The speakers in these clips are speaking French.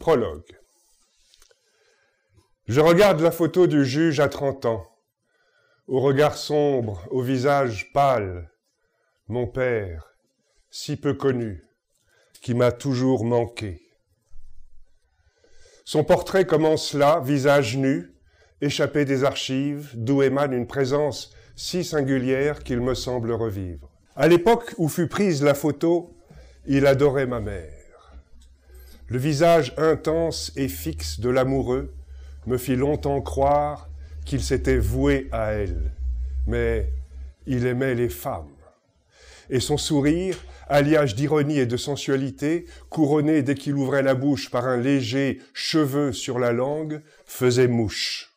Prologue. Je regarde la photo du juge à trente ans, au regard sombre, au visage pâle, mon père, si peu connu, qui m'a toujours manqué. Son portrait commence là, visage nu, échappé des archives, d'où émane une présence si singulière qu'il me semble revivre. À l'époque où fut prise la photo, il adorait ma mère. Le visage intense et fixe de l'amoureux me fit longtemps croire qu'il s'était voué à elle, mais il aimait les femmes. Et son sourire, alliage d'ironie et de sensualité, couronné dès qu'il ouvrait la bouche par un léger cheveu sur la langue, faisait mouche.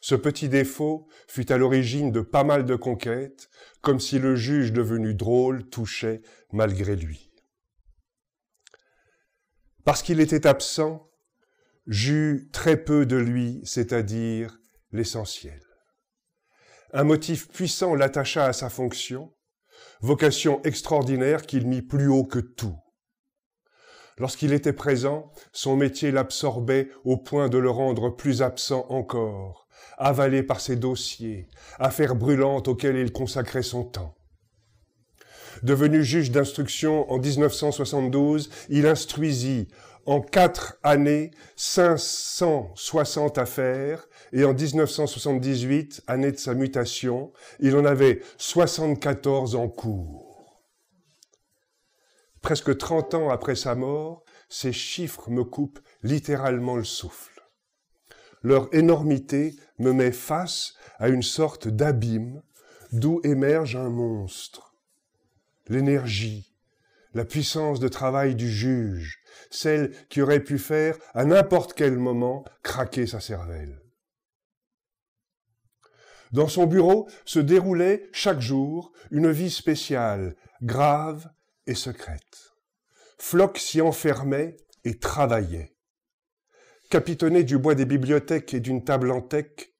Ce petit défaut fut à l'origine de pas mal de conquêtes, comme si le juge devenu drôle touchait malgré lui. Parce qu'il était absent, j'eus très peu de lui, c'est-à-dire l'essentiel. Un motif puissant l'attacha à sa fonction, vocation extraordinaire qu'il mit plus haut que tout. Lorsqu'il était présent, son métier l'absorbait au point de le rendre plus absent encore, avalé par ses dossiers, affaires brûlantes auxquelles il consacrait son temps. Devenu juge d'instruction en 1972, il instruisit en quatre années 560 affaires et en 1978, année de sa mutation, il en avait 74 en cours. Presque 30 ans après sa mort, ces chiffres me coupent littéralement le souffle. Leur énormité me met face à une sorte d'abîme d'où émerge un monstre l'énergie, la puissance de travail du juge, celle qui aurait pu faire, à n'importe quel moment, craquer sa cervelle. Dans son bureau se déroulait chaque jour une vie spéciale, grave et secrète. Floch s'y enfermait et travaillait. Capitonné du bois des bibliothèques et d'une table en teck,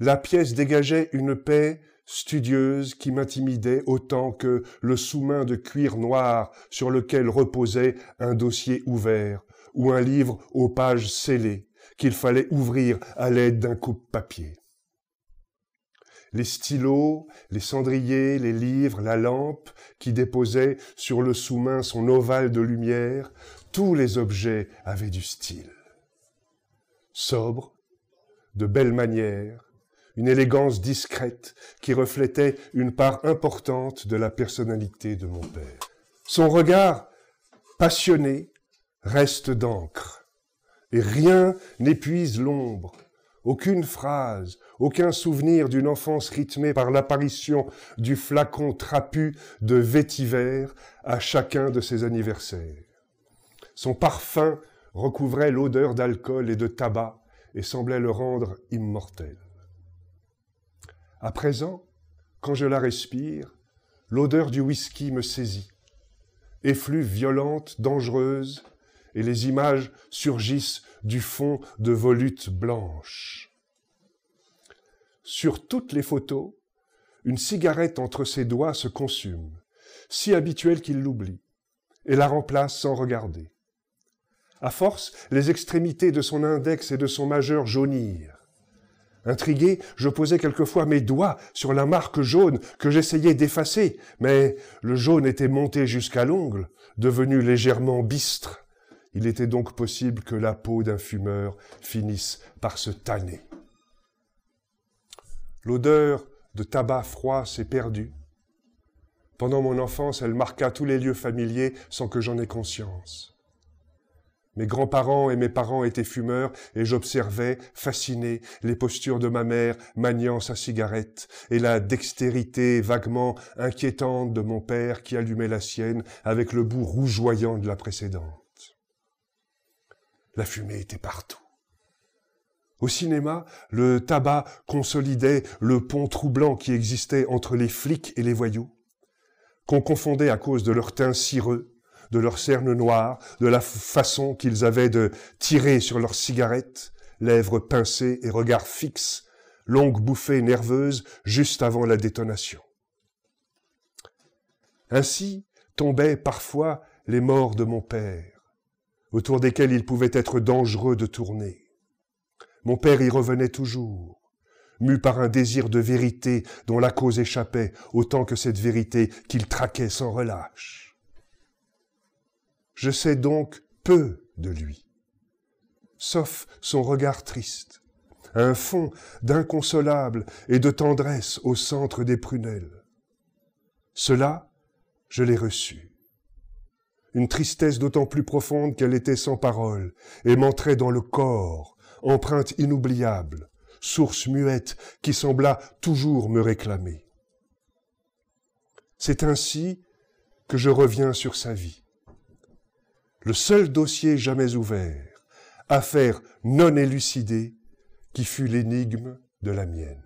la pièce dégageait une paix studieuse qui m'intimidait autant que le sous-main de cuir noir sur lequel reposait un dossier ouvert ou un livre aux pages scellées qu'il fallait ouvrir à l'aide d'un coupe-papier. Les stylos, les cendriers, les livres, la lampe qui déposait sur le sous-main son ovale de lumière, tous les objets avaient du style. Sobre, de belle manière, une élégance discrète qui reflétait une part importante de la personnalité de mon père. Son regard passionné reste d'encre, et rien n'épuise l'ombre. Aucune phrase, aucun souvenir d'une enfance rythmée par l'apparition du flacon trapu de vétiver à chacun de ses anniversaires. Son parfum recouvrait l'odeur d'alcool et de tabac et semblait le rendre immortel. À présent, quand je la respire, l'odeur du whisky me saisit. Effluve violente, dangereuse, et les images surgissent du fond de volutes blanches. Sur toutes les photos, une cigarette entre ses doigts se consume, si habituelle qu'il l'oublie, et la remplace sans regarder. À force, les extrémités de son index et de son majeur jaunirent. Intrigué, je posais quelquefois mes doigts sur la marque jaune que j'essayais d'effacer, mais le jaune était monté jusqu'à l'ongle, devenu légèrement bistre. Il était donc possible que la peau d'un fumeur finisse par se tanner. L'odeur de tabac froid s'est perdue. Pendant mon enfance, elle marqua tous les lieux familiers sans que j'en aie conscience. Mes grands-parents et mes parents étaient fumeurs et j'observais, fasciné, les postures de ma mère maniant sa cigarette et la dextérité vaguement inquiétante de mon père qui allumait la sienne avec le bout rougeoyant de la précédente. La fumée était partout. Au cinéma, le tabac consolidait le pont troublant qui existait entre les flics et les voyous, qu'on confondait à cause de leur teint cireux, de leurs cernes noires, de la façon qu'ils avaient de tirer sur leurs cigarettes, lèvres pincées et regards fixes, longues bouffées nerveuses juste avant la détonation. Ainsi tombaient parfois les morts de mon père, autour desquels il pouvait être dangereux de tourner. Mon père y revenait toujours, mu par un désir de vérité dont la cause échappait, autant que cette vérité qu'il traquait sans relâche. Je sais donc peu de lui, sauf son regard triste, un fond d'inconsolable et de tendresse au centre des prunelles. Cela, je l'ai reçu. Une tristesse d'autant plus profonde qu'elle était sans parole et m'entrait dans le corps, empreinte inoubliable, source muette qui sembla toujours me réclamer. C'est ainsi que je reviens sur sa vie, le seul dossier jamais ouvert, affaire non élucidée, qui fut l'énigme de la mienne.